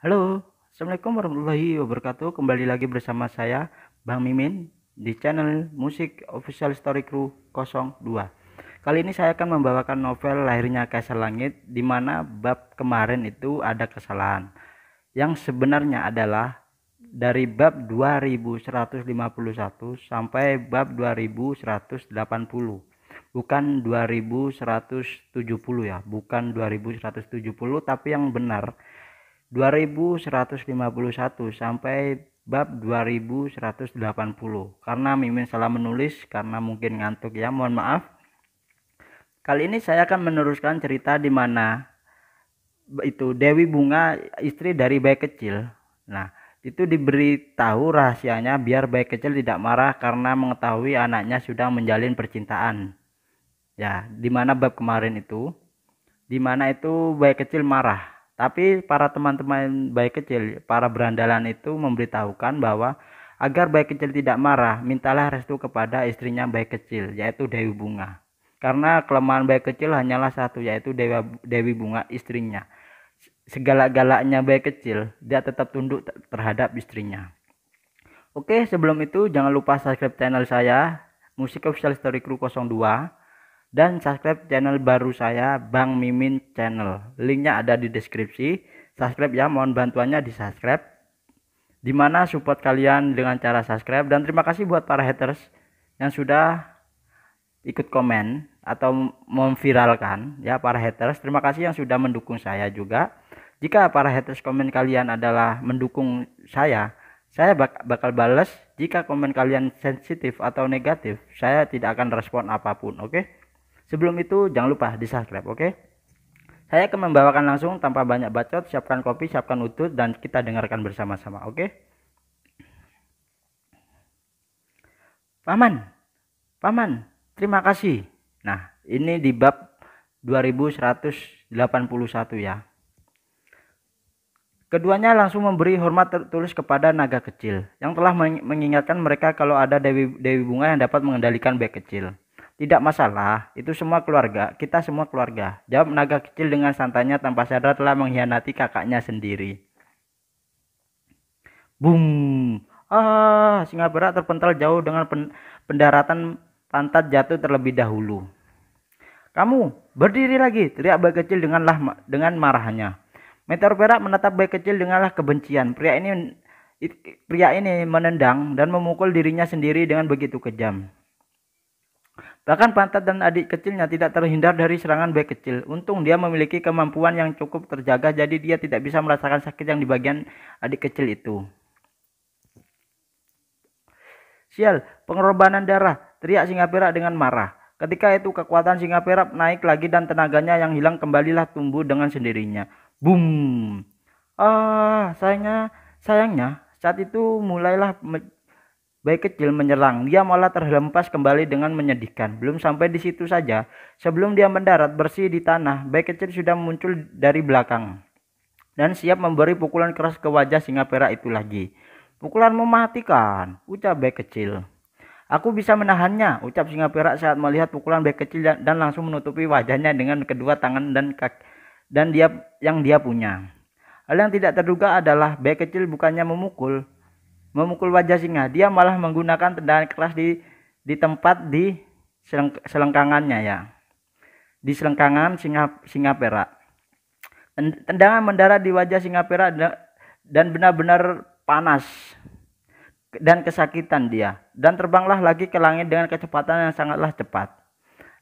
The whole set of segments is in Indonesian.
Halo, Assalamualaikum warahmatullahi wabarakatuh. Kembali lagi bersama saya Bang Mimin di channel Musik Official Story Crew 02. Kali ini saya akan membawakan novel Lahirnya Kaisar Langit di mana bab kemarin itu ada kesalahan. Yang sebenarnya adalah dari bab 2151 sampai bab 2180 bukan 2170 ya bukan 2170 tapi yang benar 2151 sampai bab 2180 karena mimin salah menulis karena mungkin ngantuk ya mohon maaf kali ini saya akan meneruskan cerita di mana itu Dewi Bunga istri dari bayi kecil nah itu diberitahu rahasianya biar bayi kecil tidak marah karena mengetahui anaknya sudah menjalin percintaan ya di mana bab kemarin itu di mana itu bayi kecil marah tapi para teman-teman baik kecil, para berandalan itu memberitahukan bahwa agar baik kecil tidak marah, mintalah restu kepada istrinya baik kecil, yaitu Dewi Bunga. Karena kelemahan baik kecil hanyalah satu, yaitu Dewa, Dewi Bunga istrinya. segala galanya baik kecil, dia tetap tunduk terhadap istrinya. Oke, sebelum itu jangan lupa subscribe channel saya, Musik Official Story Crew 02 dan subscribe channel baru saya Bang Mimin Channel. Linknya ada di deskripsi. Subscribe ya, mohon bantuannya di subscribe. Dimana support kalian dengan cara subscribe dan terima kasih buat para haters yang sudah ikut komen atau memviralkan ya para haters. Terima kasih yang sudah mendukung saya juga. Jika para haters komen kalian adalah mendukung saya, saya bak bakal bales jika komen kalian sensitif atau negatif saya tidak akan respon apapun oke okay? Sebelum itu jangan lupa di subscribe, oke? Okay? Saya akan membawakan langsung tanpa banyak bacot, siapkan kopi, siapkan utut dan kita dengarkan bersama-sama, oke? Okay? Paman, paman, terima kasih. Nah, ini di bab 2181 ya. Keduanya langsung memberi hormat tertulis kepada naga kecil yang telah mengingatkan mereka kalau ada dewi, dewi bunga yang dapat mengendalikan bek kecil tidak masalah itu semua keluarga kita semua keluarga jawab naga kecil dengan santanya tanpa sadar telah mengkhianati kakaknya sendiri boom ah singa berak terpental jauh dengan pen pendaratan pantat jatuh terlebih dahulu kamu berdiri lagi teriak bayi kecil dengan lah dengan marahnya meteor perak menatap bayi kecil denganlah kebencian pria ini pria ini menendang dan memukul dirinya sendiri dengan begitu kejam Bahkan pantat dan adik kecilnya tidak terhindar dari serangan bayi kecil. Untung dia memiliki kemampuan yang cukup terjaga jadi dia tidak bisa merasakan sakit yang di bagian adik kecil itu. Sial, pengorbanan darah, teriak Singapura dengan marah. Ketika itu kekuatan Singapura naik lagi dan tenaganya yang hilang kembalilah tumbuh dengan sendirinya. Boom. Ah, sayangnya, sayangnya saat itu mulailah Bayi kecil menyerang, dia malah terhempas kembali dengan menyedihkan. Belum sampai di situ saja, sebelum dia mendarat bersih di tanah, bayi kecil sudah muncul dari belakang dan siap memberi pukulan keras ke wajah singa perak itu lagi. Pukulan mematikan, ucap bayi kecil. Aku bisa menahannya, ucap singa perak saat melihat pukulan bayi kecil dan langsung menutupi wajahnya dengan kedua tangan dan kaki dan dia yang dia punya. Hal yang tidak terduga adalah bayi kecil bukannya memukul, memukul wajah singa. Dia malah menggunakan tendangan keras di di tempat di seleng, selengkangannya ya. Di selengkangan singa singa perak. Tendangan mendarat di wajah singa perak dan benar-benar panas dan kesakitan dia dan terbanglah lagi ke langit dengan kecepatan yang sangatlah cepat.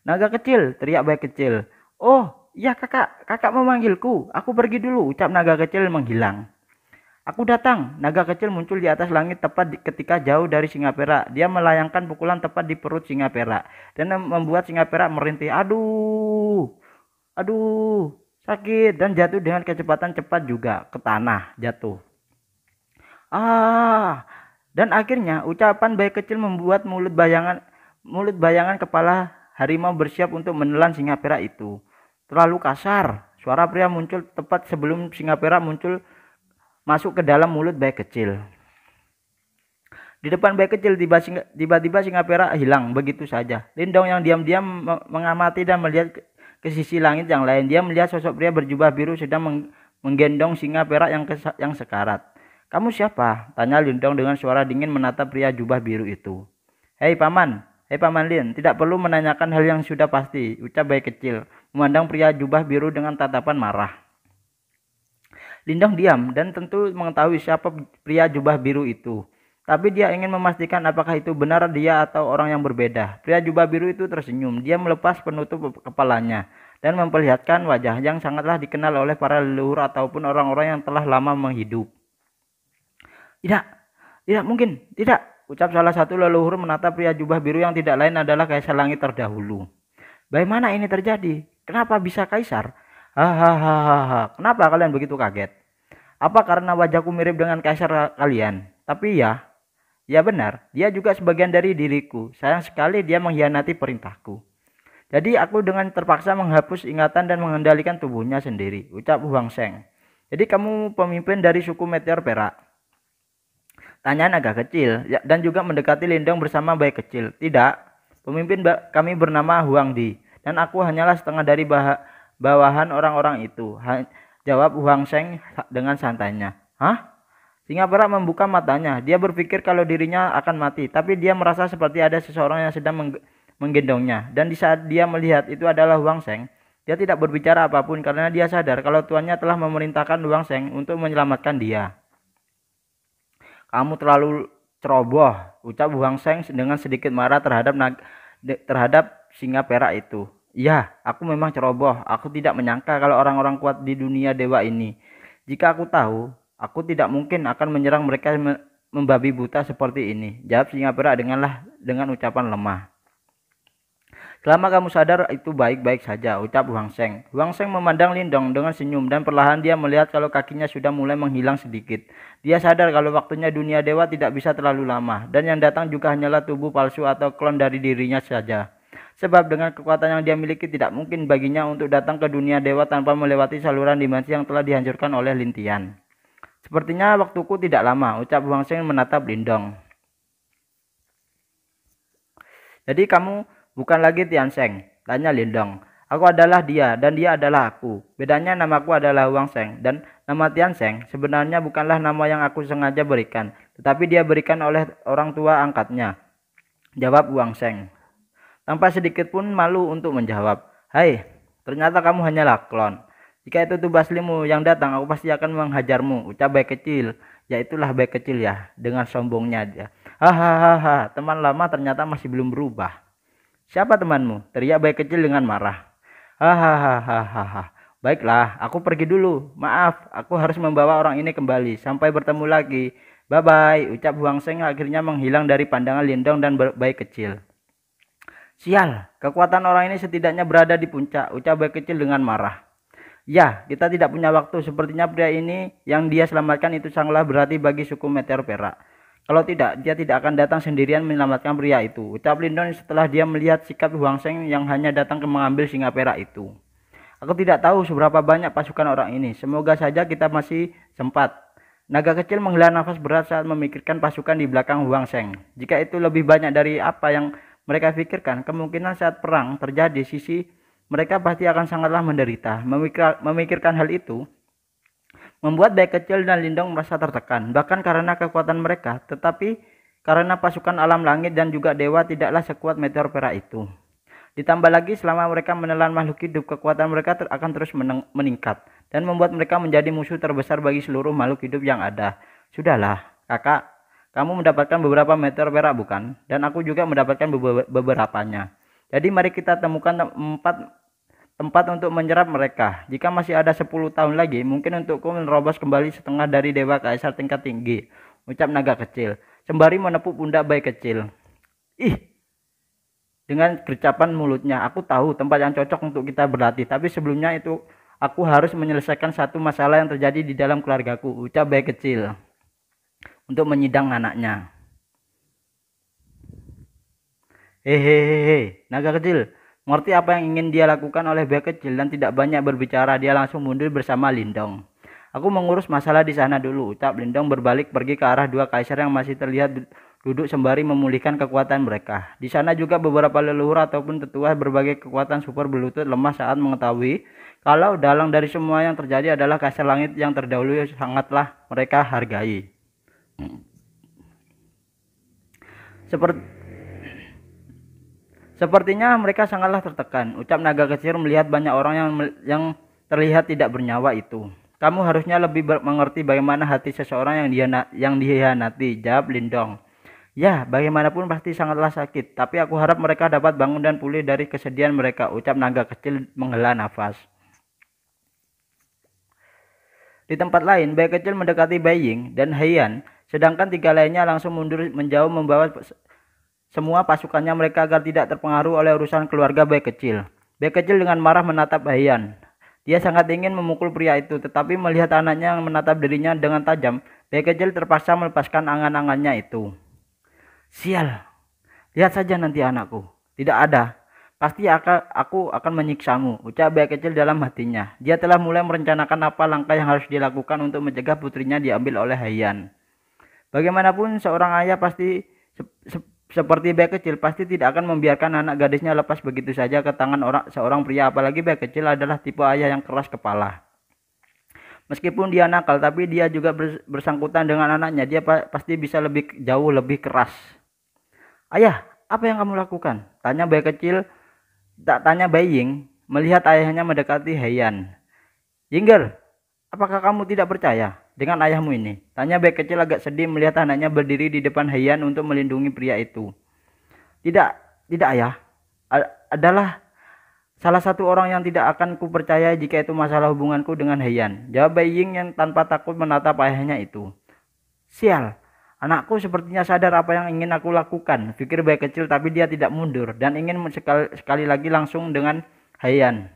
Naga kecil teriak bayi kecil. Oh, ya kakak, kakak memanggilku. Aku pergi dulu. Ucap naga kecil menghilang. Aku datang. Naga kecil muncul di atas langit tepat di, ketika jauh dari singa perak. Dia melayangkan pukulan tepat di perut singa perak dan membuat singa perak merintih. Aduh. Aduh, sakit dan jatuh dengan kecepatan cepat juga ke tanah jatuh. Ah, dan akhirnya ucapan bayi kecil membuat mulut bayangan mulut bayangan kepala harimau bersiap untuk menelan singa perak itu. Terlalu kasar. Suara pria muncul tepat sebelum singa perak muncul masuk ke dalam mulut bayi kecil. Di depan bayi kecil tiba-tiba singa perak hilang begitu saja. Lindong yang diam-diam mengamati dan melihat ke sisi langit yang lain. Dia melihat sosok pria berjubah biru sedang menggendong singa perak yang yang sekarat. "Kamu siapa?" tanya Lindong dengan suara dingin menatap pria jubah biru itu. "Hei, paman." "Hei, paman Lin, tidak perlu menanyakan hal yang sudah pasti," ucap bayi kecil, memandang pria jubah biru dengan tatapan marah. Lindong diam dan tentu mengetahui siapa pria jubah biru itu. Tapi dia ingin memastikan apakah itu benar dia atau orang yang berbeda. Pria jubah biru itu tersenyum. Dia melepas penutup kepalanya dan memperlihatkan wajah yang sangatlah dikenal oleh para leluhur ataupun orang-orang yang telah lama menghidup. Tidak, tidak mungkin, tidak. Ucap salah satu leluhur menatap pria jubah biru yang tidak lain adalah kaisar langit terdahulu. Bagaimana ini terjadi? Kenapa bisa kaisar? Hahaha. Kenapa kalian begitu kaget? Apa karena wajahku mirip dengan kaisar kalian? Tapi ya, ya benar, dia juga sebagian dari diriku. Sayang sekali dia mengkhianati perintahku. Jadi aku dengan terpaksa menghapus ingatan dan mengendalikan tubuhnya sendiri, ucap Huang Seng. Jadi kamu pemimpin dari suku Meteor Perak. Tanyaan agak kecil ya, dan juga mendekati Lindung bersama bayi kecil. Tidak, pemimpin kami bernama Huang Di dan aku hanyalah setengah dari bah bawahan orang-orang itu. Ha, jawab Huang Sheng dengan santainya. Hah? Singapura membuka matanya. Dia berpikir kalau dirinya akan mati, tapi dia merasa seperti ada seseorang yang sedang meng menggendongnya. Dan di saat dia melihat itu adalah Huang Sheng, dia tidak berbicara apapun karena dia sadar kalau tuannya telah memerintahkan Huang Sheng untuk menyelamatkan dia. Kamu terlalu ceroboh, ucap Huang Sheng dengan sedikit marah terhadap terhadap singa perak itu. Ya, aku memang ceroboh. Aku tidak menyangka kalau orang-orang kuat di dunia dewa ini. Jika aku tahu, aku tidak mungkin akan menyerang mereka membabi buta seperti ini. Jawab Singapura denganlah dengan ucapan lemah. Selama kamu sadar itu baik-baik saja, ucap Huang Seng. Huang Seng memandang Lindong dengan senyum dan perlahan dia melihat kalau kakinya sudah mulai menghilang sedikit. Dia sadar kalau waktunya dunia dewa tidak bisa terlalu lama dan yang datang juga hanyalah tubuh palsu atau klon dari dirinya saja. Sebab dengan kekuatan yang dia miliki tidak mungkin baginya untuk datang ke dunia dewa tanpa melewati saluran dimensi yang telah dihancurkan oleh lintian. Sepertinya waktuku tidak lama, ucap Huang Seng menatap Lindong. Jadi kamu bukan lagi Tian Seng, tanya Lindong. Aku adalah dia dan dia adalah aku. Bedanya namaku adalah Wang Seng dan nama Tian Seng sebenarnya bukanlah nama yang aku sengaja berikan, tetapi dia berikan oleh orang tua angkatnya. Jawab Wang Seng tanpa sedikit pun malu untuk menjawab. Hai, ternyata kamu hanyalah klon. Jika itu tuh baslimu yang datang, aku pasti akan menghajarmu. Ucap baik kecil, yaitulah baik kecil ya, dengan sombongnya dia. Hahaha, teman lama ternyata masih belum berubah. Siapa temanmu? Teriak baik kecil dengan marah. Hahaha, baiklah, aku pergi dulu. Maaf, aku harus membawa orang ini kembali. Sampai bertemu lagi. Bye bye, ucap Huang Seng akhirnya menghilang dari pandangan Lindong dan baik kecil. Sial, kekuatan orang ini setidaknya berada di puncak, ucap bayi kecil dengan marah. Ya, kita tidak punya waktu. Sepertinya pria ini yang dia selamatkan itu sangatlah berarti bagi suku meteor perak. Kalau tidak, dia tidak akan datang sendirian menyelamatkan pria itu. Ucap Lindon setelah dia melihat sikap Huang Seng yang hanya datang ke mengambil singa perak itu. Aku tidak tahu seberapa banyak pasukan orang ini. Semoga saja kita masih sempat. Naga kecil menghela nafas berat saat memikirkan pasukan di belakang Huang Seng. Jika itu lebih banyak dari apa yang mereka pikirkan, kemungkinan saat perang terjadi sisi mereka pasti akan sangatlah menderita. Memikirkan hal itu membuat baik kecil dan Lindung merasa tertekan, bahkan karena kekuatan mereka, tetapi karena pasukan alam langit dan juga dewa tidaklah sekuat meteor perak itu. Ditambah lagi selama mereka menelan makhluk hidup, kekuatan mereka ter akan terus meningkat dan membuat mereka menjadi musuh terbesar bagi seluruh makhluk hidup yang ada. Sudahlah, kakak, kamu mendapatkan beberapa meter perak bukan? Dan aku juga mendapatkan beberapanya. Jadi mari kita temukan empat tempat untuk menyerap mereka. Jika masih ada 10 tahun lagi, mungkin untukku menerobos kembali setengah dari dewa kaisar tingkat tinggi. Ucap naga kecil. Sembari menepuk pundak bayi kecil. Ih, dengan kecapan mulutnya, aku tahu tempat yang cocok untuk kita berlatih, tapi sebelumnya itu aku harus menyelesaikan satu masalah yang terjadi di dalam keluargaku, ucap bayi kecil untuk menyidang anaknya. Hehehe, eh, eh, naga kecil, mengerti apa yang ingin dia lakukan oleh bayi kecil dan tidak banyak berbicara, dia langsung mundur bersama Lindong. Aku mengurus masalah di sana dulu, ucap Lindong berbalik pergi ke arah dua kaisar yang masih terlihat duduk sembari memulihkan kekuatan mereka. Di sana juga beberapa leluhur ataupun tetua berbagai kekuatan super berlutut lemah saat mengetahui kalau dalang dari semua yang terjadi adalah kaisar langit yang terdahulu sangatlah mereka hargai. Seperti Sepertinya mereka sangatlah tertekan. Ucap naga kecil melihat banyak orang yang yang terlihat tidak bernyawa itu. Kamu harusnya lebih mengerti bagaimana hati seseorang yang dia yang dihianati, jawab Lindong. Ya, bagaimanapun pasti sangatlah sakit, tapi aku harap mereka dapat bangun dan pulih dari kesedihan mereka, ucap naga kecil menghela nafas. Di tempat lain, bayi kecil mendekati Baying dan Heian Sedangkan tiga lainnya langsung mundur menjauh membawa semua pasukannya mereka agar tidak terpengaruh oleh urusan keluarga baik kecil. Baik kecil dengan marah menatap Bayan. Dia sangat ingin memukul pria itu, tetapi melihat anaknya yang menatap dirinya dengan tajam, baik kecil terpaksa melepaskan angan-angannya itu. Sial, lihat saja nanti anakku. Tidak ada, Pasti aku akan menyiksamu, ucap baik kecil dalam hatinya. Dia telah mulai merencanakan apa langkah yang harus dilakukan untuk mencegah putrinya diambil oleh Hayan. Bagaimanapun seorang ayah pasti se se seperti bayi kecil pasti tidak akan membiarkan anak gadisnya lepas begitu saja ke tangan orang seorang pria apalagi bayi kecil adalah tipe ayah yang keras kepala. Meskipun dia nakal tapi dia juga bersangkutan dengan anaknya dia pa pasti bisa lebih jauh lebih keras. Ayah, apa yang kamu lakukan? Tanya bayi kecil tak tanya Baying melihat ayahnya mendekati Heian. Yingger, apakah kamu tidak percaya? dengan ayahmu ini. Tanya baik kecil agak sedih melihat anaknya berdiri di depan Heian untuk melindungi pria itu. Tidak, tidak ayah. A adalah salah satu orang yang tidak akan kupercaya jika itu masalah hubunganku dengan Heian. Jawab Bai Ying yang tanpa takut menatap ayahnya itu. Sial, anakku sepertinya sadar apa yang ingin aku lakukan. Pikir baik kecil tapi dia tidak mundur dan ingin sekali, sekali lagi langsung dengan Heian.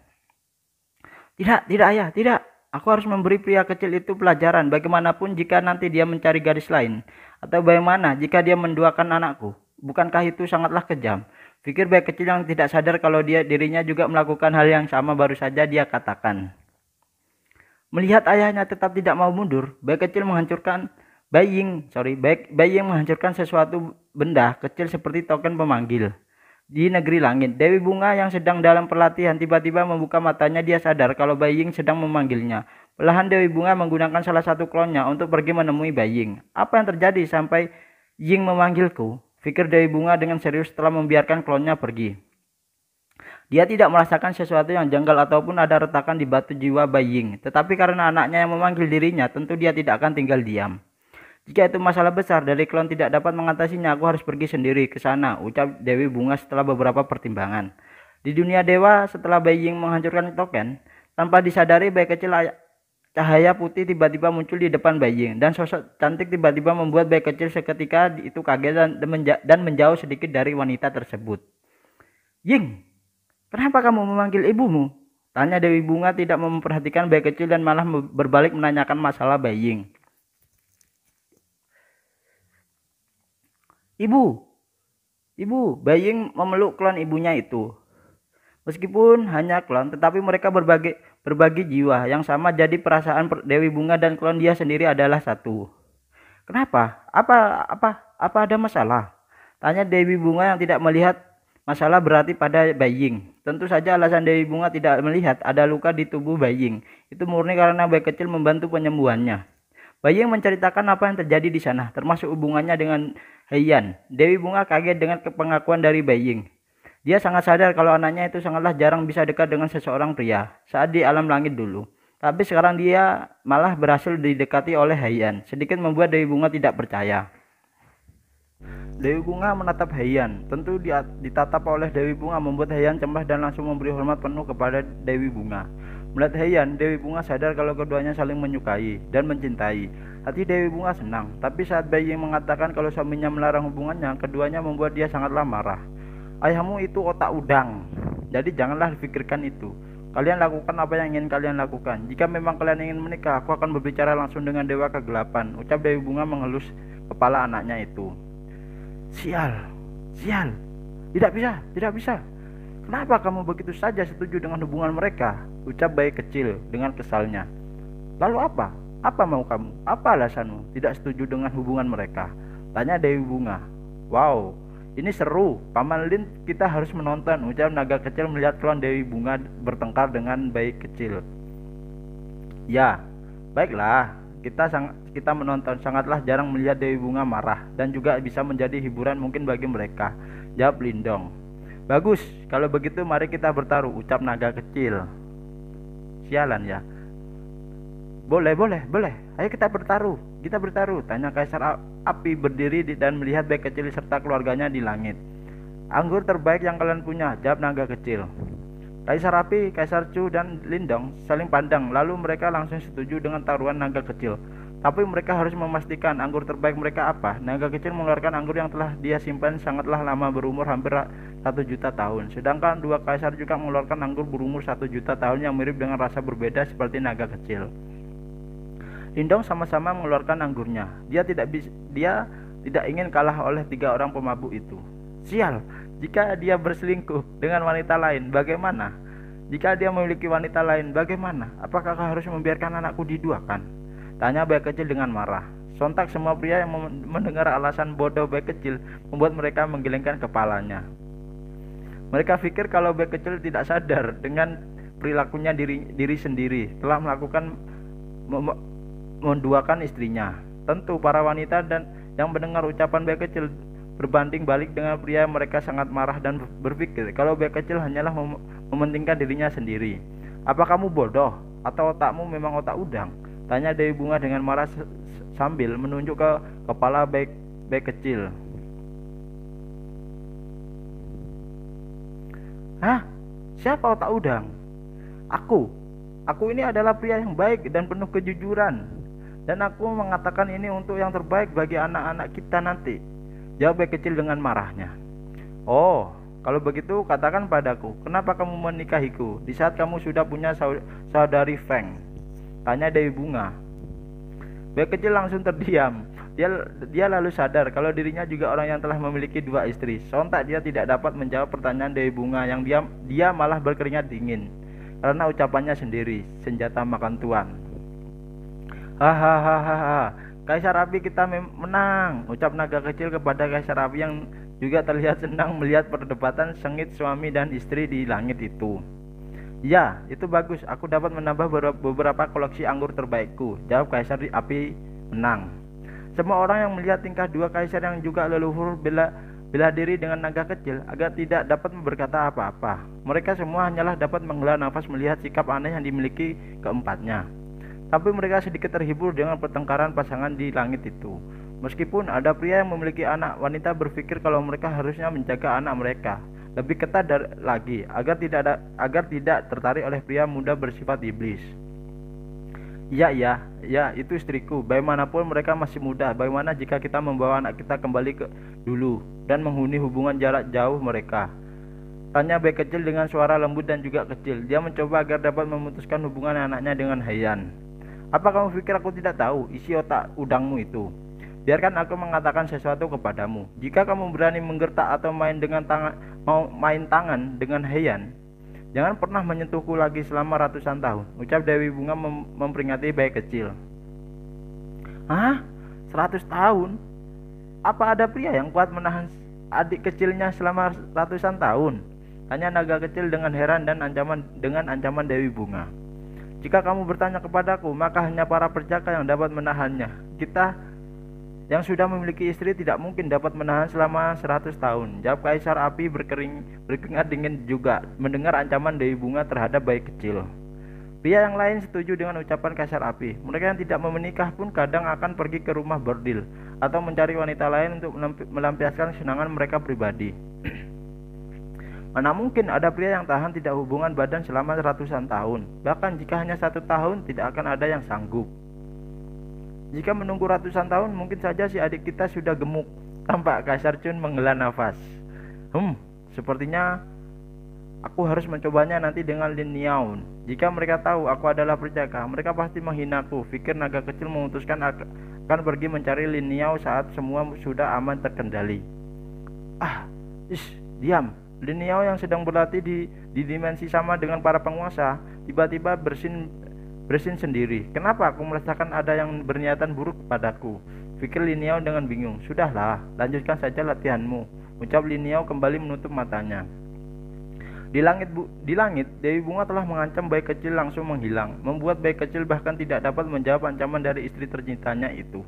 Tidak, tidak ayah, tidak. Aku harus memberi pria kecil itu pelajaran bagaimanapun jika nanti dia mencari gadis lain. Atau bagaimana jika dia menduakan anakku. Bukankah itu sangatlah kejam? Pikir bayi kecil yang tidak sadar kalau dia dirinya juga melakukan hal yang sama baru saja dia katakan. Melihat ayahnya tetap tidak mau mundur, bayi kecil menghancurkan baying, sorry, bayi, bayi yang menghancurkan sesuatu benda kecil seperti token pemanggil di negeri langit. Dewi Bunga yang sedang dalam pelatihan tiba-tiba membuka matanya dia sadar kalau Baying sedang memanggilnya. Perlahan Dewi Bunga menggunakan salah satu klonnya untuk pergi menemui Baying. Apa yang terjadi sampai Ying memanggilku? Pikir Dewi Bunga dengan serius setelah membiarkan klonnya pergi. Dia tidak merasakan sesuatu yang janggal ataupun ada retakan di batu jiwa Baying. Tetapi karena anaknya yang memanggil dirinya, tentu dia tidak akan tinggal diam. Jika itu masalah besar, dari klon tidak dapat mengatasinya, aku harus pergi sendiri ke sana, ucap Dewi Bunga setelah beberapa pertimbangan. Di dunia dewa, setelah Beijing menghancurkan token, tanpa disadari bayi kecil cahaya putih tiba-tiba muncul di depan Beijing, dan sosok cantik tiba-tiba membuat bayi kecil seketika itu kaget dan, menja dan menjauh sedikit dari wanita tersebut. Ying, kenapa kamu memanggil ibumu? Tanya Dewi Bunga tidak memperhatikan bayi kecil dan malah berbalik menanyakan masalah Beijing. Ibu. Ibu, Baying memeluk klan ibunya itu. Meskipun hanya klan, tetapi mereka berbagi berbagi jiwa yang sama jadi perasaan Dewi Bunga dan klan dia sendiri adalah satu. Kenapa? Apa apa apa ada masalah? Tanya Dewi Bunga yang tidak melihat masalah berarti pada Baying. Tentu saja alasan Dewi Bunga tidak melihat ada luka di tubuh Baying. Itu murni karena bayi kecil membantu penyembuhannya. Baying menceritakan apa yang terjadi di sana, termasuk hubungannya dengan Heian. Dewi Bunga kaget dengan kepengakuan dari Beijing. Dia sangat sadar kalau anaknya itu sangatlah jarang bisa dekat dengan seseorang pria saat di alam langit dulu. Tapi sekarang dia malah berhasil didekati oleh Heian, sedikit membuat Dewi Bunga tidak percaya. Dewi Bunga menatap Heian. Tentu ditatap oleh Dewi Bunga membuat Heian cemas dan langsung memberi hormat penuh kepada Dewi Bunga. Melihat Heian, Dewi Bunga sadar kalau keduanya saling menyukai dan mencintai. Hati Dewi Bunga senang, tapi saat Bayi yang mengatakan kalau suaminya melarang hubungannya, keduanya membuat dia sangatlah marah. Ayahmu itu otak udang, jadi janganlah pikirkan itu. Kalian lakukan apa yang ingin kalian lakukan. Jika memang kalian ingin menikah, aku akan berbicara langsung dengan Dewa Kegelapan. Ucap Dewi Bunga mengelus kepala anaknya itu. Sial, sial, tidak bisa, tidak bisa. Hmm. Kenapa kamu begitu saja setuju dengan hubungan mereka? Ucap bayi kecil dengan kesalnya. Lalu apa? Apa mau kamu? Apa alasanmu tidak setuju dengan hubungan mereka? Tanya Dewi Bunga. Wow, ini seru. Paman Lin kita harus menonton. Ucap naga kecil melihat klon Dewi Bunga bertengkar dengan bayi kecil. Ya, baiklah. Kita sangat kita menonton sangatlah jarang melihat Dewi Bunga marah dan juga bisa menjadi hiburan mungkin bagi mereka. Jawab Lindong. Bagus, kalau begitu mari kita bertaruh ucap naga kecil. Sialan ya. Boleh, boleh, boleh. Ayo kita bertaruh. Kita bertaruh. Tanya kaisar api berdiri dan melihat baik kecil serta keluarganya di langit. Anggur terbaik yang kalian punya, jawab naga kecil. Kaisar Api, Kaisar Chu, dan Lindong saling pandang, lalu mereka langsung setuju dengan taruhan naga kecil. Tapi mereka harus memastikan anggur terbaik mereka apa. Naga kecil mengeluarkan anggur yang telah dia simpan sangatlah lama berumur hampir satu juta tahun. Sedangkan dua kaisar juga mengeluarkan anggur berumur satu juta tahun yang mirip dengan rasa berbeda seperti naga kecil. Lindong sama-sama mengeluarkan anggurnya. Dia tidak bisa, dia tidak ingin kalah oleh tiga orang pemabuk itu. Sial, jika dia berselingkuh dengan wanita lain, bagaimana? Jika dia memiliki wanita lain, bagaimana? Apakah kau harus membiarkan anakku diduakan? Tanya bayi kecil dengan marah. Sontak semua pria yang mendengar alasan bodoh bayi kecil membuat mereka menggelengkan kepalanya. Mereka pikir kalau bayi kecil tidak sadar dengan perilakunya diri, diri sendiri telah melakukan menduakan istrinya. Tentu para wanita dan yang mendengar ucapan bayi kecil berbanding balik dengan pria mereka sangat marah dan berpikir kalau bayi kecil hanyalah mem mementingkan dirinya sendiri. Apa kamu bodoh atau otakmu memang otak udang? Tanya Dewi Bunga dengan marah sambil menunjuk ke kepala bayi kecil. Hah? Siapa otak udang? Aku. Aku ini adalah pria yang baik dan penuh kejujuran. Dan aku mengatakan ini untuk yang terbaik bagi anak-anak kita nanti. Jawab baik kecil dengan marahnya. Oh, kalau begitu katakan padaku, kenapa kamu menikahiku di saat kamu sudah punya saudari Feng? Tanya Dewi Bunga. Bekecil kecil langsung terdiam. Dia dia lalu sadar kalau dirinya juga orang yang telah memiliki dua istri. Sontak dia tidak dapat menjawab pertanyaan dari bunga yang dia dia malah berkeringat dingin karena ucapannya sendiri senjata makan tuan. Hahaha. Kaisar Api kita menang, ucap naga kecil kepada Kaisar Api yang juga terlihat senang melihat perdebatan sengit suami dan istri di langit itu. Ya, itu bagus. Aku dapat menambah beberapa koleksi anggur terbaikku. Jawab Kaisar di api menang. Semua orang yang melihat tingkah dua kaisar yang juga leluhur bela bela diri dengan naga kecil agar tidak dapat berkata apa-apa. Mereka semua hanyalah dapat menghela nafas melihat sikap aneh yang dimiliki keempatnya. Tapi mereka sedikit terhibur dengan pertengkaran pasangan di langit itu. Meskipun ada pria yang memiliki anak, wanita berpikir kalau mereka harusnya menjaga anak mereka lebih ketat lagi agar tidak ada, agar tidak tertarik oleh pria muda bersifat iblis. Iya ya, ya itu istriku. Bagaimanapun mereka masih muda. Bagaimana jika kita membawa anak kita kembali ke dulu dan menghuni hubungan jarak jauh mereka? Tanya bayi kecil dengan suara lembut dan juga kecil. Dia mencoba agar dapat memutuskan hubungan anaknya dengan Hayan. Apa kamu pikir aku tidak tahu isi otak udangmu itu? Biarkan aku mengatakan sesuatu kepadamu. Jika kamu berani menggertak atau main dengan tangan mau main tangan dengan Hayan. Jangan pernah menyentuhku lagi selama ratusan tahun, ucap Dewi Bunga mem memperingati bayi kecil. Hah? Seratus tahun? Apa ada pria yang kuat menahan adik kecilnya selama ratusan tahun? Tanya naga kecil dengan heran dan ancaman dengan ancaman Dewi Bunga. Jika kamu bertanya kepadaku, maka hanya para perjaka yang dapat menahannya. Kita yang sudah memiliki istri tidak mungkin dapat menahan selama 100 tahun. Jawab Kaisar Api berkering berkeringat dingin juga mendengar ancaman dari bunga terhadap bayi kecil. Pria yang lain setuju dengan ucapan Kaisar Api. Mereka yang tidak memenikah pun kadang akan pergi ke rumah bordil atau mencari wanita lain untuk melampiaskan senangan mereka pribadi. Mana mungkin ada pria yang tahan tidak hubungan badan selama ratusan tahun, bahkan jika hanya satu tahun tidak akan ada yang sanggup. Jika menunggu ratusan tahun, mungkin saja si adik kita sudah gemuk. Tampak kasar Chun menghela nafas. Hmm, sepertinya aku harus mencobanya nanti dengan Lin Niaun. Jika mereka tahu aku adalah perjaka, mereka pasti menghinaku. Fikir naga kecil memutuskan akan pergi mencari Lin Yao saat semua sudah aman terkendali. Ah, ish, diam. Lin Yao yang sedang berlatih di, di dimensi sama dengan para penguasa, tiba-tiba bersin bersin sendiri. Kenapa aku merasakan ada yang berniatan buruk kepadaku? Pikir Liniao dengan bingung. Sudahlah, lanjutkan saja latihanmu. Ucap Liniao kembali menutup matanya. Di langit, bu, di langit, Dewi Bunga telah mengancam bayi kecil langsung menghilang, membuat bayi kecil bahkan tidak dapat menjawab ancaman dari istri tercintanya itu.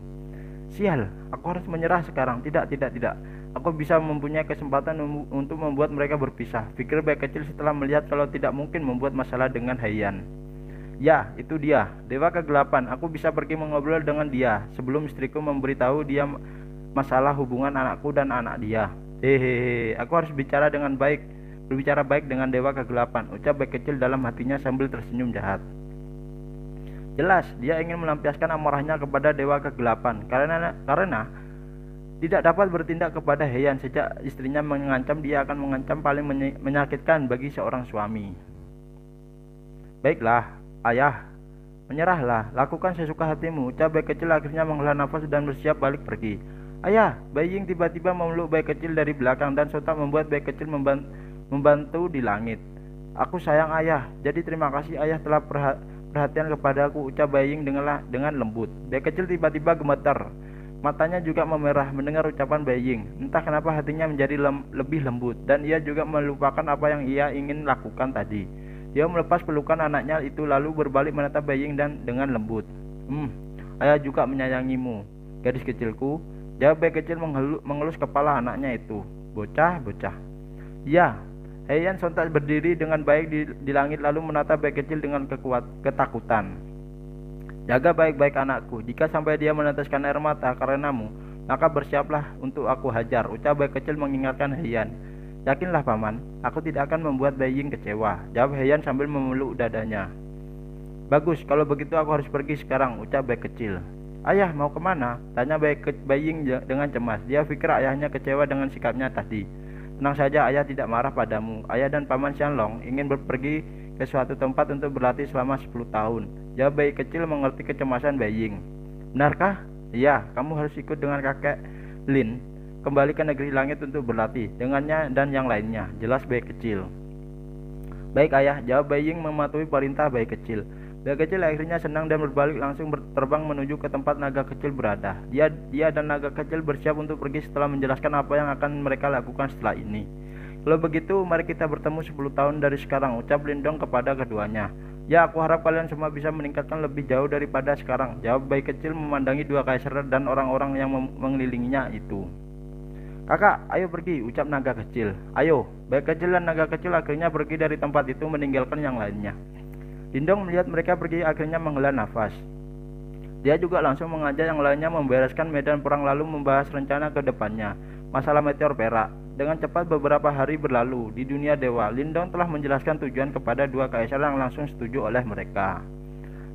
Sial, aku harus menyerah sekarang. Tidak, tidak, tidak. Aku bisa mempunyai kesempatan um, untuk membuat mereka berpisah. Pikir bayi kecil setelah melihat kalau tidak mungkin membuat masalah dengan Haiyan. Ya, itu dia, dewa kegelapan. Aku bisa pergi mengobrol dengan dia sebelum istriku memberitahu dia masalah hubungan anakku dan anak dia. Hehehe, aku harus bicara dengan baik, berbicara baik dengan dewa kegelapan. Ucap baik kecil dalam hatinya sambil tersenyum jahat. Jelas, dia ingin melampiaskan amarahnya kepada dewa kegelapan karena karena tidak dapat bertindak kepada Heian sejak istrinya mengancam dia akan mengancam paling menyakitkan bagi seorang suami. Baiklah, Ayah, menyerahlah, lakukan sesuka hatimu. Cabai kecil akhirnya menghela nafas dan bersiap balik pergi. Ayah, Baying tiba-tiba memeluk bayi kecil dari belakang dan sontak membuat bayi kecil membantu di langit. Aku sayang ayah, jadi terima kasih ayah telah perha perhatian kepadaku, ucap Baying dengan, dengan lembut. Bayi kecil tiba-tiba gemeter, Matanya juga memerah mendengar ucapan Baying. Entah kenapa hatinya menjadi lem lebih lembut dan ia juga melupakan apa yang ia ingin lakukan tadi. Dia melepas pelukan anaknya itu lalu berbalik menatap Baying dan dengan lembut. Hmm, ayah juga menyayangimu, gadis kecilku. Jawab bayi kecil mengelus, mengelus kepala anaknya itu. Bocah, bocah. Ya, Heian sontak berdiri dengan baik di, di langit lalu menatap bayi kecil dengan kekuat, ketakutan. Jaga baik-baik anakku, jika sampai dia meneteskan air mata karenamu, maka bersiaplah untuk aku hajar. Ucap bayi kecil mengingatkan Heian. Yakinlah paman, aku tidak akan membuat Baying kecewa, jawab Heian sambil memeluk dadanya. Bagus, kalau begitu aku harus pergi sekarang, ucap bayi kecil. Ayah mau kemana? Tanya bayi ke Baying dengan cemas. Dia pikir ayahnya kecewa dengan sikapnya tadi. Tenang saja, ayah tidak marah padamu. Ayah dan paman Xianlong ingin berpergi ke suatu tempat untuk berlatih selama sepuluh tahun. Jawab bayi kecil mengerti kecemasan Baying. Benarkah? Iya, kamu harus ikut dengan kakek Lin kembali ke negeri langit untuk berlatih dengannya dan yang lainnya. Jelas bayi kecil. Baik ayah, jawab Baying mematuhi perintah bayi kecil. Bayi kecil akhirnya senang dan berbalik langsung terbang menuju ke tempat naga kecil berada. Dia, dia dan naga kecil bersiap untuk pergi setelah menjelaskan apa yang akan mereka lakukan setelah ini. Kalau begitu, mari kita bertemu 10 tahun dari sekarang, ucap Lindong kepada keduanya. Ya, aku harap kalian semua bisa meningkatkan lebih jauh daripada sekarang. Jawab bayi kecil memandangi dua kaisar dan orang-orang yang mengelilinginya itu. Kakak, ayo pergi, ucap naga kecil. Ayo, baik kecil dan naga kecil akhirnya pergi dari tempat itu meninggalkan yang lainnya. Lindong melihat mereka pergi akhirnya menghela nafas. Dia juga langsung mengajak yang lainnya membereskan medan perang lalu membahas rencana ke depannya. Masalah meteor perak. Dengan cepat beberapa hari berlalu di dunia dewa, Lindong telah menjelaskan tujuan kepada dua kaisar yang langsung setuju oleh mereka.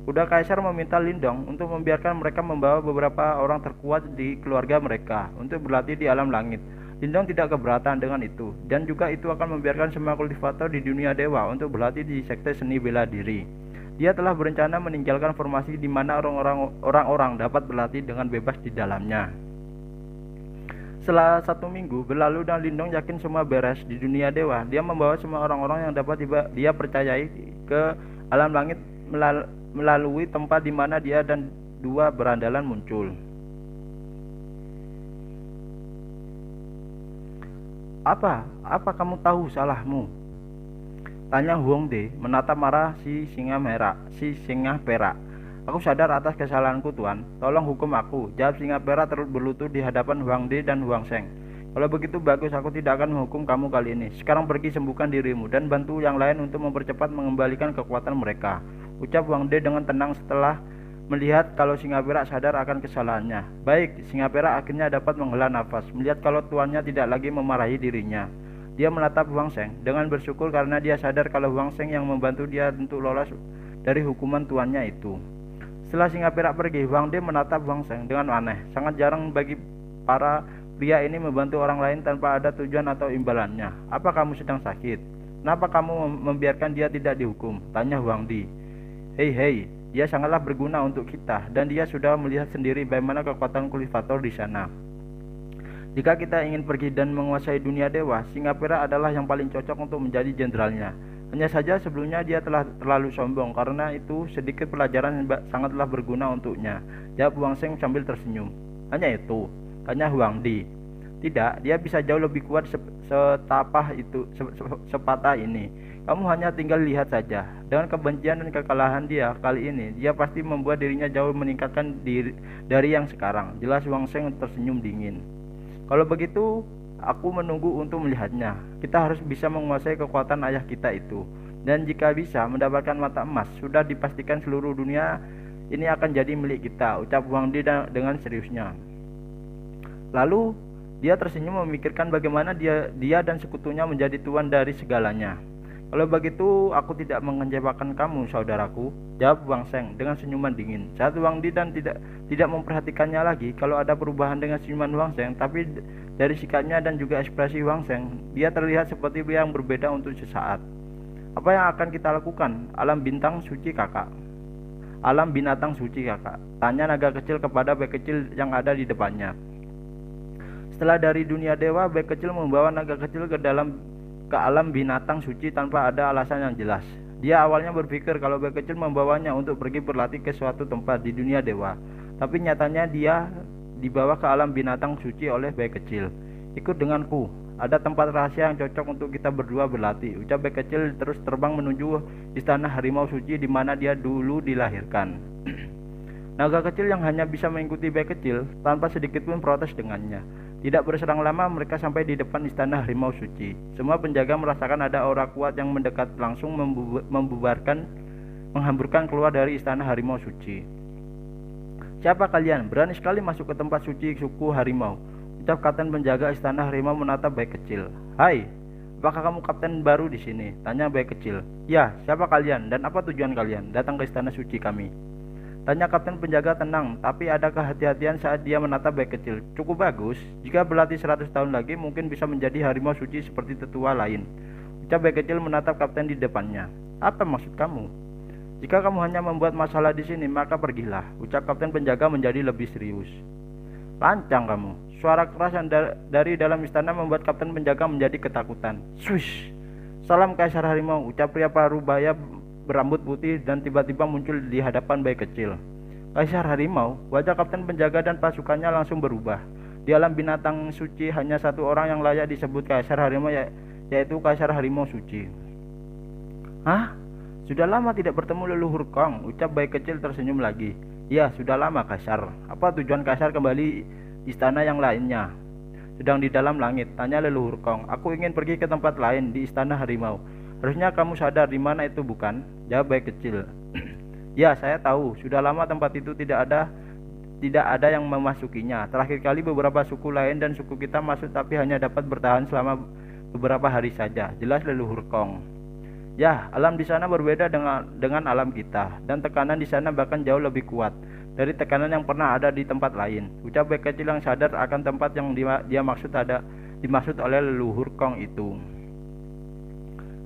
Kuda kaisar meminta Lindong untuk membiarkan mereka membawa beberapa orang terkuat di keluarga mereka untuk berlatih di alam langit. Lindong tidak keberatan dengan itu, dan juga itu akan membiarkan semua kultivator di dunia dewa untuk berlatih di sekte seni bela diri. Dia telah berencana meninggalkan formasi di mana orang-orang dapat berlatih dengan bebas di dalamnya. Setelah satu minggu berlalu dan Lindong yakin semua beres di dunia dewa, dia membawa semua orang-orang yang dapat tiba dia percayai ke alam langit melalui tempat di mana dia dan dua berandalan muncul. Apa? Apa kamu tahu salahmu? Tanya Huang De menatap marah si singa merah, si singa perak. Aku sadar atas kesalahanku, Tuan. Tolong hukum aku. Jawab singa perak terus berlutut di hadapan Huang De dan Huang Seng. Kalau begitu bagus, aku tidak akan menghukum kamu kali ini. Sekarang pergi sembuhkan dirimu dan bantu yang lain untuk mempercepat mengembalikan kekuatan mereka. Ucap Wang De dengan tenang setelah melihat kalau Singapura sadar akan kesalahannya. Baik, Singapura akhirnya dapat menghela nafas melihat kalau tuannya tidak lagi memarahi dirinya. Dia menatap Wang Seng dengan bersyukur karena dia sadar kalau Wang Seng yang membantu dia untuk lolos dari hukuman tuannya itu. Setelah Singapura pergi, Wang De menatap Wang Seng dengan aneh. Sangat jarang bagi para Pria ini membantu orang lain tanpa ada tujuan atau imbalannya. Apa kamu sedang sakit? Kenapa kamu membiarkan dia tidak dihukum? Tanya Huang Di. Hei hei, dia sangatlah berguna untuk kita dan dia sudah melihat sendiri bagaimana kekuatan kultivator di sana. Jika kita ingin pergi dan menguasai dunia dewa, Singapura adalah yang paling cocok untuk menjadi jenderalnya. Hanya saja sebelumnya dia telah terlalu sombong karena itu sedikit pelajaran sangatlah berguna untuknya. Jawab Wang Seng sambil tersenyum. Hanya itu katanya Huang Di. Tidak, dia bisa jauh lebih kuat setapah itu, sepatah ini. Kamu hanya tinggal lihat saja. Dengan kebencian dan kekalahan dia kali ini, dia pasti membuat dirinya jauh meningkatkan diri dari yang sekarang. Jelas Wang Seng tersenyum dingin. Kalau begitu, aku menunggu untuk melihatnya. Kita harus bisa menguasai kekuatan ayah kita itu. Dan jika bisa mendapatkan mata emas, sudah dipastikan seluruh dunia ini akan jadi milik kita, ucap Wang Di dengan seriusnya. Lalu dia tersenyum memikirkan bagaimana dia dia dan sekutunya menjadi tuan dari segalanya. Kalau begitu, aku tidak mengecewakan kamu, saudaraku. Jawab Wang Seng dengan senyuman dingin. Saat Wang Di dan tidak tidak memperhatikannya lagi, kalau ada perubahan dengan senyuman Wang Seng, tapi dari sikapnya dan juga ekspresi Wang Seng, dia terlihat seperti yang berbeda untuk sesaat. Apa yang akan kita lakukan? Alam bintang suci kakak. Alam binatang suci kakak. Tanya naga kecil kepada bayi kecil yang ada di depannya. Setelah dari dunia dewa, baik kecil membawa naga kecil ke dalam ke alam binatang suci tanpa ada alasan yang jelas. Dia awalnya berpikir kalau baik kecil membawanya untuk pergi berlatih ke suatu tempat di dunia dewa, tapi nyatanya dia dibawa ke alam binatang suci oleh baik kecil. Ikut denganku, ada tempat rahasia yang cocok untuk kita berdua berlatih. Ucap baik kecil terus terbang menuju istana harimau suci di mana dia dulu dilahirkan. Naga kecil yang hanya bisa mengikuti bayi kecil tanpa sedikit pun protes dengannya. Tidak berserang lama mereka sampai di depan istana harimau suci. Semua penjaga merasakan ada aura kuat yang mendekat langsung membubarkan menghamburkan keluar dari istana harimau suci. Siapa kalian? Berani sekali masuk ke tempat suci suku harimau. Ucap kapten penjaga istana harimau menatap bayi kecil. Hai, apakah kamu kapten baru di sini? Tanya bayi kecil. Ya, siapa kalian dan apa tujuan kalian datang ke istana suci kami? Tanya kapten penjaga tenang, tapi ada kehati-hatian saat dia menatap bayi kecil. Cukup bagus, jika berlatih 100 tahun lagi mungkin bisa menjadi harimau suci seperti tetua lain. Ucap bayi kecil menatap kapten di depannya. Apa maksud kamu? Jika kamu hanya membuat masalah di sini, maka pergilah. Ucap kapten penjaga menjadi lebih serius. Lancang kamu. Suara keras yang dari dalam istana membuat kapten penjaga menjadi ketakutan. Swish! Salam Kaisar Harimau, ucap pria parubaya berambut putih dan tiba-tiba muncul di hadapan bayi kecil. Kaisar Harimau, wajah kapten penjaga dan pasukannya langsung berubah. Di alam binatang suci hanya satu orang yang layak disebut Kaisar Harimau ya- yaitu Kaisar Harimau Suci. Hah? Sudah lama tidak bertemu leluhur Kong, ucap bayi kecil tersenyum lagi. Ya, sudah lama Kaisar. Apa tujuan Kaisar kembali istana yang lainnya? Sedang di dalam langit, tanya leluhur Kong. Aku ingin pergi ke tempat lain di istana harimau. Harusnya kamu sadar di mana itu bukan? Jawab baik kecil. ya, saya tahu. Sudah lama tempat itu tidak ada tidak ada yang memasukinya. Terakhir kali beberapa suku lain dan suku kita masuk tapi hanya dapat bertahan selama beberapa hari saja. Jelas leluhur Kong. Ya, alam di sana berbeda dengan dengan alam kita dan tekanan di sana bahkan jauh lebih kuat dari tekanan yang pernah ada di tempat lain. Ucap baik kecil yang sadar akan tempat yang dia, dia maksud ada dimaksud oleh leluhur Kong itu.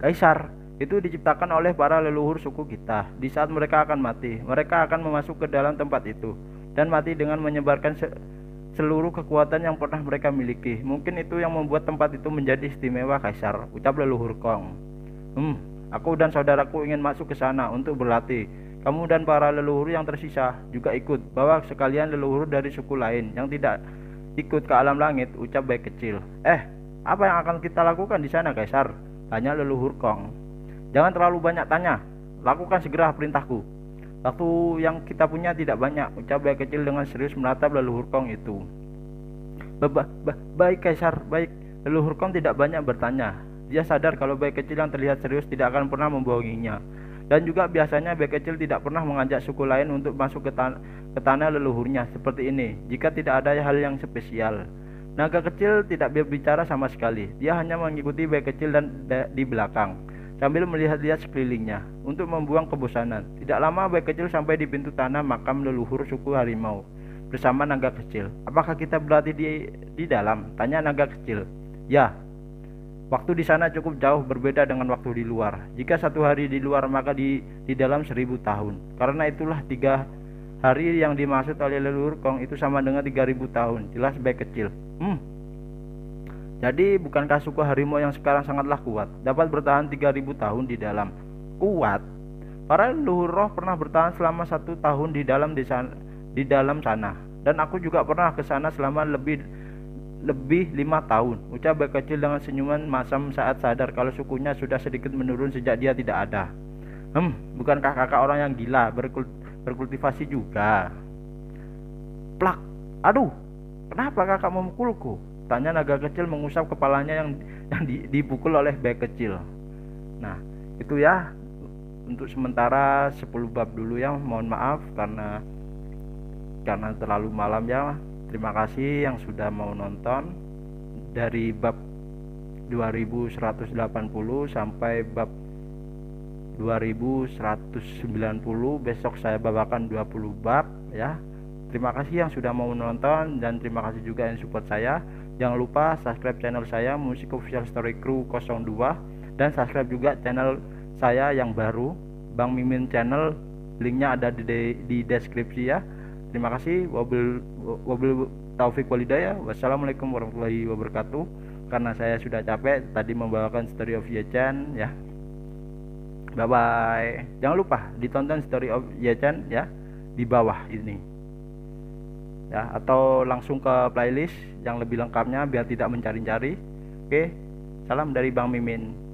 Kaisar itu diciptakan oleh para leluhur suku kita. Di saat mereka akan mati, mereka akan memasuk ke dalam tempat itu dan mati dengan menyebarkan se seluruh kekuatan yang pernah mereka miliki. Mungkin itu yang membuat tempat itu menjadi istimewa, Kaisar. Ucap leluhur Kong. Hmm, aku dan saudaraku ingin masuk ke sana untuk berlatih. Kamu dan para leluhur yang tersisa juga ikut. Bawa sekalian leluhur dari suku lain yang tidak ikut ke alam langit, ucap baik kecil. Eh, apa yang akan kita lakukan di sana, Kaisar? Tanya leluhur Kong. Jangan terlalu banyak tanya, lakukan segera perintahku. Waktu yang kita punya tidak banyak, ucap bayi kecil dengan serius menatap leluhur Kong itu. Ba ba baik Kaisar, baik. Leluhur Kong tidak banyak bertanya. Dia sadar kalau bayi kecil yang terlihat serius tidak akan pernah membohonginya. Dan juga biasanya bayi kecil tidak pernah mengajak suku lain untuk masuk ke, tan ke tanah leluhurnya seperti ini, jika tidak ada hal yang spesial. Naga kecil tidak berbicara sama sekali. Dia hanya mengikuti bayi kecil dan di belakang sambil melihat-lihat sekelilingnya untuk membuang kebosanan. Tidak lama bayi kecil sampai di pintu tanah makam leluhur suku harimau bersama naga kecil. Apakah kita berlatih di di dalam? Tanya naga kecil. Ya. Waktu di sana cukup jauh berbeda dengan waktu di luar. Jika satu hari di luar maka di di dalam seribu tahun. Karena itulah tiga Hari yang dimaksud oleh leluhur Kong itu sama dengan 3000 tahun, jelas baik kecil. Hmm. Jadi bukankah suku harimau yang sekarang sangatlah kuat, dapat bertahan 3000 tahun di dalam? Kuat. Para leluhur roh pernah bertahan selama satu tahun di dalam di, sana, di dalam sana. Dan aku juga pernah ke sana selama lebih lebih lima tahun. Ucap baik kecil dengan senyuman masam saat sadar kalau sukunya sudah sedikit menurun sejak dia tidak ada. Hmm, bukankah kakak orang yang gila berkultur berkultivasi juga plak aduh kenapa kakak memukulku tanya naga kecil mengusap kepalanya yang yang di, dipukul oleh bayi kecil nah itu ya untuk sementara 10 bab dulu ya mohon maaf karena karena terlalu malam ya terima kasih yang sudah mau nonton dari bab 2180 sampai bab 2190 besok saya babakan 20 bab ya terima kasih yang sudah mau menonton dan terima kasih juga yang support saya jangan lupa subscribe channel saya musik official story crew 02 dan subscribe juga channel saya yang baru Bang Mimin channel linknya ada di, de di deskripsi ya terima kasih wabil wabil taufik walidaya wassalamualaikum warahmatullahi wabarakatuh karena saya sudah capek tadi membawakan story of Yechen ya Bye bye. Jangan lupa ditonton story of Yechen ya di bawah ini. Ya, atau langsung ke playlist yang lebih lengkapnya biar tidak mencari-cari. Oke. Salam dari Bang Mimin.